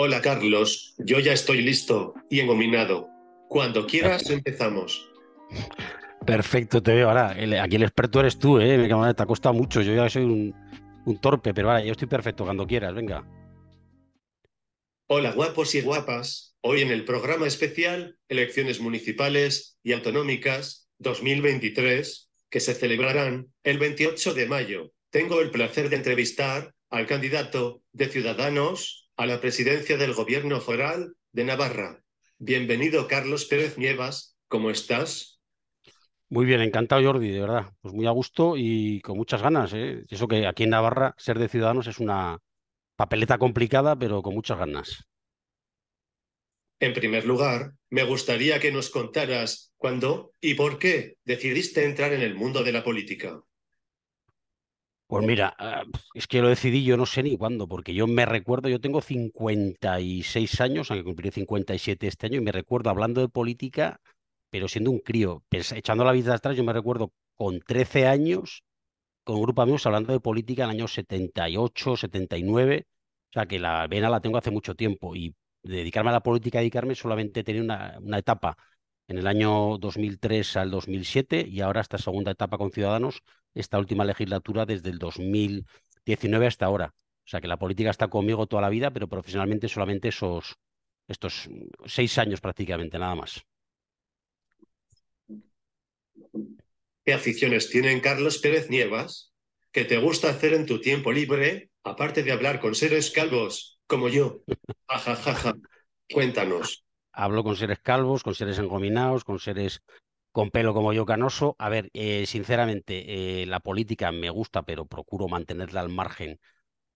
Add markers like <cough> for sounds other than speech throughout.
Hola Carlos, yo ya estoy listo y engominado. Cuando quieras empezamos. Perfecto, te veo ahora. Aquí el experto eres tú, ¿eh? te ha costado mucho. Yo ya soy un, un torpe, pero ahora yo estoy perfecto cuando quieras, venga. Hola guapos y guapas. Hoy en el programa especial Elecciones Municipales y Autonómicas 2023, que se celebrarán el 28 de mayo, tengo el placer de entrevistar al candidato de Ciudadanos a la presidencia del Gobierno Foral de Navarra. Bienvenido, Carlos Pérez Nievas. ¿Cómo estás? Muy bien, encantado, Jordi, de verdad. Pues muy a gusto y con muchas ganas. ¿eh? Eso que aquí en Navarra ser de ciudadanos es una papeleta complicada, pero con muchas ganas. En primer lugar, me gustaría que nos contaras cuándo y por qué decidiste entrar en el mundo de la política. Pues ¿Eh? mira, ah, es que lo decidí yo no sé ni cuándo, porque yo me recuerdo, yo tengo 56 años, aunque cumpliré 57 este año, y me recuerdo hablando de política, pero siendo un crío, echando la vista atrás, yo me recuerdo con 13 años, con un grupo de amigos hablando de política en el año 78, 79, o sea que la vena la tengo hace mucho tiempo, y dedicarme a la política, dedicarme solamente tenía una, una etapa, en el año 2003 al 2007 y ahora esta segunda etapa con Ciudadanos, esta última legislatura desde el 2019 hasta ahora. O sea que la política está conmigo toda la vida, pero profesionalmente solamente esos, estos seis años prácticamente, nada más. ¿Qué aficiones tienen Carlos Pérez Nievas? ¿Qué te gusta hacer en tu tiempo libre, aparte de hablar con seres calvos como yo? <laughs> Ja, ja, Cuéntanos. Hablo con seres calvos, con seres engominados, con seres con pelo como yo canoso. A ver, eh, sinceramente, eh, la política me gusta, pero procuro mantenerla al margen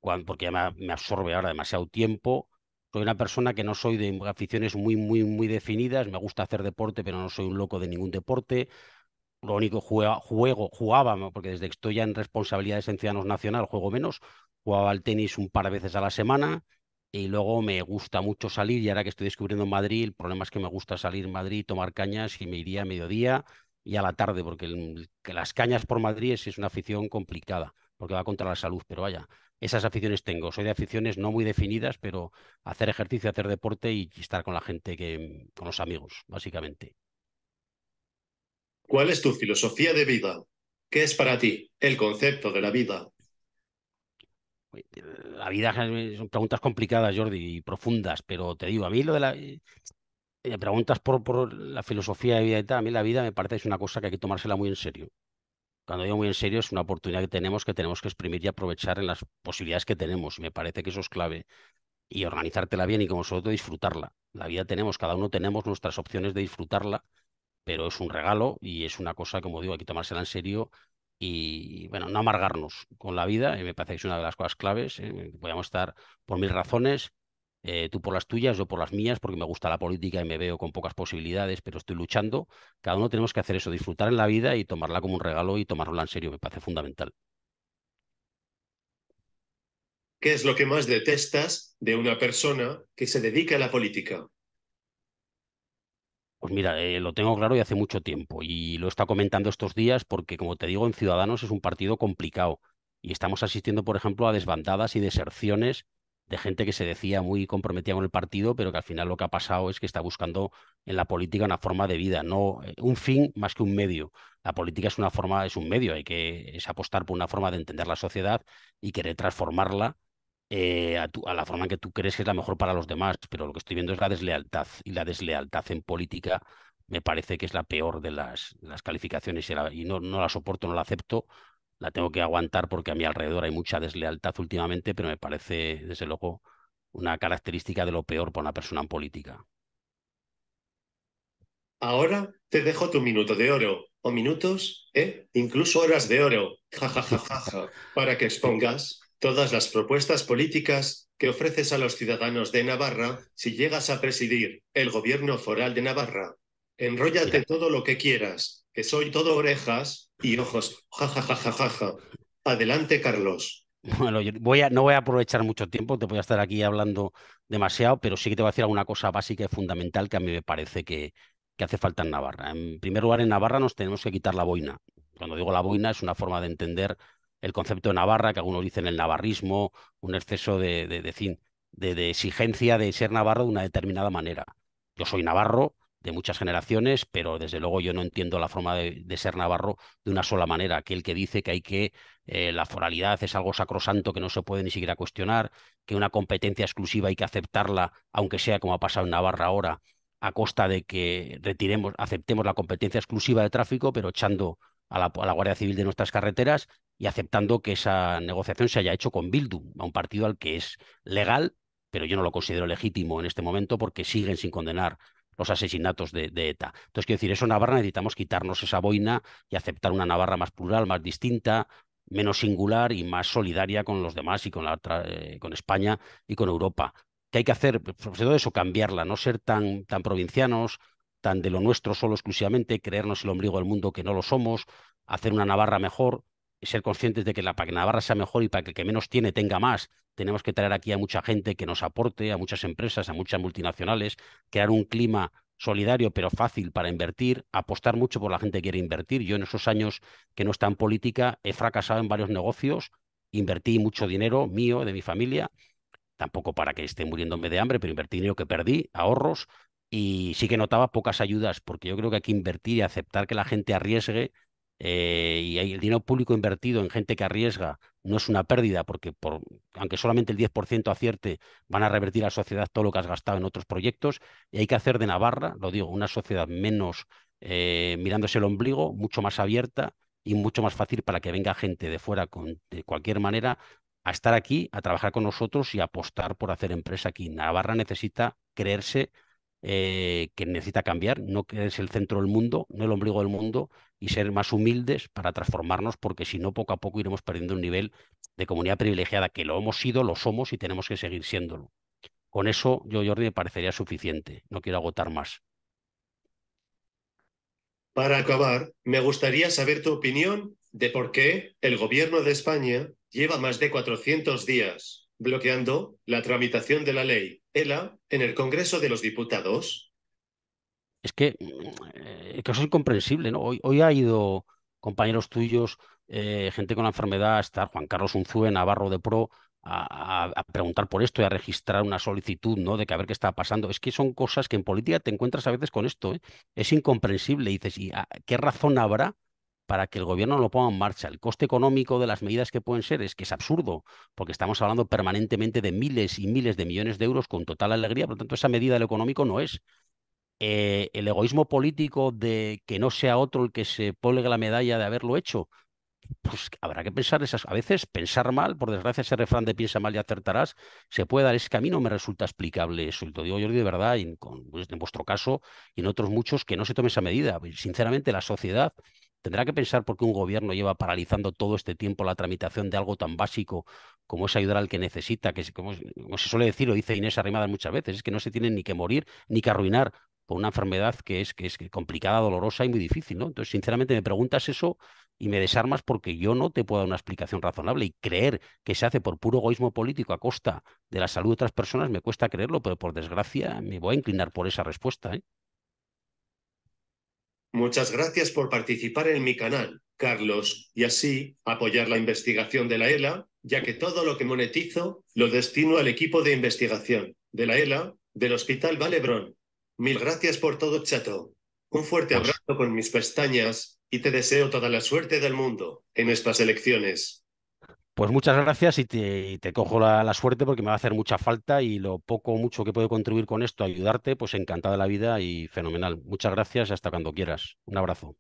porque me absorbe ahora demasiado tiempo. Soy una persona que no soy de aficiones muy, muy, muy definidas. Me gusta hacer deporte, pero no soy un loco de ningún deporte. Lo único que juego, jugaba, porque desde que estoy ya en responsabilidades en Ciudadanos Nacional juego menos. Jugaba al tenis un par de veces a la semana y luego me gusta mucho salir y ahora que estoy descubriendo Madrid, el problema es que me gusta salir en Madrid, tomar cañas y me iría a mediodía y a la tarde, porque las cañas por Madrid es, una afición complicada, porque va contra la salud, pero vaya, esas aficiones tengo. Soy de aficiones no muy definidas, pero hacer ejercicio, hacer deporte y estar con la gente, con los amigos, básicamente. ¿Cuál es tu filosofía de vida? ¿Qué es para ti el concepto de la vida? La vida son preguntas complicadas, Jordi, y profundas, pero te digo, a mí lo de la... Eh, eh, preguntas por, por la filosofía de vida y tal, a mí la vida me parece es una cosa que hay que tomársela muy en serio. Cuando digo muy en serio, es una oportunidad que tenemos que tenemos que exprimir y aprovechar en las posibilidades que tenemos. me parece que eso es clave. Y organizártela bien y como sobre todo disfrutarla. La vida tenemos, cada uno tenemos nuestras opciones de disfrutarla, pero es un regalo y es una cosa, como digo, hay que tomársela en serio y bueno, no amargarnos con la vida, me parece que es una de las cosas claves. Eh, podríamos estar por mil razones, eh, tú por las tuyas, yo por las mías, porque me gusta la política y me veo con pocas posibilidades, pero estoy luchando. Cada uno tenemos que hacer eso, disfrutar en la vida y tomarla como un regalo y tomarla en serio, me parece fundamental. ¿Qué es lo que más detestas de una persona que se dedica a la política? Pues mira, eh, lo tengo claro y hace mucho tiempo. Y lo está comentando estos días porque, como te digo, en Ciudadanos es un partido complicado. Y estamos asistiendo, por ejemplo, a desbandadas y deserciones de gente que se decía muy comprometida con el partido, pero que al final lo que ha pasado es que está buscando en la política una forma de vida, no eh, un fin más que un medio. La política es una forma, es un medio, hay que es apostar por una forma de entender la sociedad y querer transformarla eh, a, la forma en que tú crees que es la mejor para los demás, pero lo que estoy viendo es la deslealtad y la deslealtad en política me parece que es la peor de las, las calificaciones y, no, la soporto, no la acepto, la tengo que aguantar porque a mi alrededor hay mucha deslealtad últimamente, pero me parece, desde luego, una característica de lo peor para una persona en política. Ahora te dejo tu minuto de oro, o minutos, ¿eh? incluso horas de oro, <laughs> para que expongas todas las propuestas políticas que ofreces a los ciudadanos de Navarra si llegas a presidir el gobierno foral de Navarra. Enróllate todo lo que quieras, que soy todo orejas y ojos. Ja, Adelante, Carlos. Bueno, voy a, no voy a aprovechar mucho tiempo, te voy a estar aquí hablando demasiado, pero sí que te voy a decir alguna cosa básica y fundamental que a mí me parece que, que hace falta en Navarra. En primer lugar, en Navarra nos tenemos que quitar la boina. Cuando digo la boina es una forma de entender el concepto de Navarra, que algunos dicen el navarrismo, un exceso de, de, exigencia de ser navarro de una determinada manera. Yo soy navarro de muchas generaciones, pero desde luego yo no entiendo la forma de, ser navarro de una sola manera. Aquel que dice que hay que, eh, la foralidad es algo sacrosanto que no se puede ni siquiera cuestionar, que una competencia exclusiva hay que aceptarla, aunque sea como ha pasado en Navarra ahora, a costa de que retiremos, aceptemos la competencia exclusiva de tráfico, pero echando a la, Guardia Civil de nuestras carreteras y aceptando que esa negociación se haya hecho con Bildu, a un partido al que es legal, pero yo no lo considero legítimo en este momento porque siguen sin condenar los asesinatos de, ETA. Entonces, quiero decir, eso Navarra necesitamos quitarnos esa boina y aceptar una Navarra más plural, más distinta, menos singular y más solidaria con los demás y con, la eh, con España y con Europa. ¿Qué hay que hacer? Pues, sobre todo eso, cambiarla, no ser tan, tan provincianos, tan de lo nuestro solo exclusivamente, creernos el ombligo del mundo que no lo somos, hacer una Navarra mejor, ser conscientes de que la, para que Navarra sea mejor y para que el que menos tiene tenga más, tenemos que traer aquí a mucha gente que nos aporte, a muchas empresas, a muchas multinacionales, crear un clima solidario pero fácil para invertir, apostar mucho por la gente que quiere invertir. Yo en esos años que no está en política he fracasado en varios negocios, invertí mucho dinero mío, de mi familia, tampoco para que esté muriéndome de hambre, pero invertí dinero que perdí, ahorros, y sí que notaba pocas ayudas, porque yo creo que hay que invertir y aceptar que la gente arriesgue eh, y el dinero público invertido en gente que arriesga no es una pérdida, porque por, aunque solamente el 10% acierte, van a revertir a la sociedad todo lo que has gastado en otros proyectos, y hay que hacer de Navarra, lo digo, una sociedad menos eh, mirándose el ombligo, mucho más abierta y mucho más fácil para que venga gente de fuera de cualquier manera a estar aquí, a trabajar con nosotros y a apostar por hacer empresa aquí. Navarra necesita creerse eh, que necesita cambiar, no que es el centro del mundo, no el ombligo del mundo, y ser más humildes para transformarnos, porque si no, poco a poco iremos perdiendo un nivel de comunidad privilegiada, que lo hemos sido, lo somos y tenemos que seguir siéndolo. Con eso, yo, Jordi, me parecería suficiente, no quiero agotar más. Para acabar, me gustaría saber tu opinión de por qué el gobierno de España lleva más de 400 días bloqueando la tramitación de la ley ELA en el Congreso de los Diputados? Es que, eso eh, es incomprensible, ¿no? Hoy, hoy ha ido compañeros tuyos, eh, gente con la enfermedad, estar Juan Carlos Unzúe, Navarro de Pro, a, preguntar por esto y a registrar una solicitud, ¿no? De que a ver qué está pasando. Es que son cosas que en política te encuentras a veces con esto, ¿eh? Es incomprensible. Y dices, ¿y qué razón habrá para que el gobierno lo ponga en marcha. El coste económico de las medidas que pueden ser es que es absurdo, porque estamos hablando permanentemente de miles y miles de millones de euros con total alegría, por lo tanto esa medida del económico no es. Eh, el egoísmo político de que no sea otro el que se ponga la medalla de haberlo hecho, pues habrá que pensar esas. A veces pensar mal, por desgracia, ese refrán de piensa mal y acertarás, se puede dar. ese camino me resulta explicable eso. Y digo, yo de verdad, pues, en, vuestro caso y en otros muchos, que no se tome esa medida. Sinceramente, la sociedad tendrá que pensar por qué un gobierno lleva paralizando todo este tiempo la tramitación de algo tan básico como es ayudar al que necesita, que como, se suele decir, lo dice Inés Arrimadas muchas veces, es que no se tienen ni que morir ni que arruinar una enfermedad que es, que es complicada, dolorosa y muy difícil, ¿no? Entonces, sinceramente, me preguntas eso y me desarmas porque yo no te puedo dar una explicación razonable y creer que se hace por puro egoísmo político a costa de la salud de otras personas me cuesta creerlo, pero por desgracia me voy a inclinar por esa respuesta, ¿eh? Muchas gracias por participar en mi canal, Carlos, y así apoyar la investigación de la ELA, ya que todo lo que monetizo lo destino al equipo de investigación de la ELA del Hospital Vallebrón. Mil gracias por todo, chato. Un fuerte abrazo con mis pestañas y te deseo toda la suerte del mundo en estas elecciones. Pues muchas gracias y te, te cojo la, suerte porque me va a hacer mucha falta y lo poco o mucho que puedo contribuir con esto, ayudarte, pues encantada la vida y fenomenal. Muchas gracias y hasta cuando quieras. Un abrazo.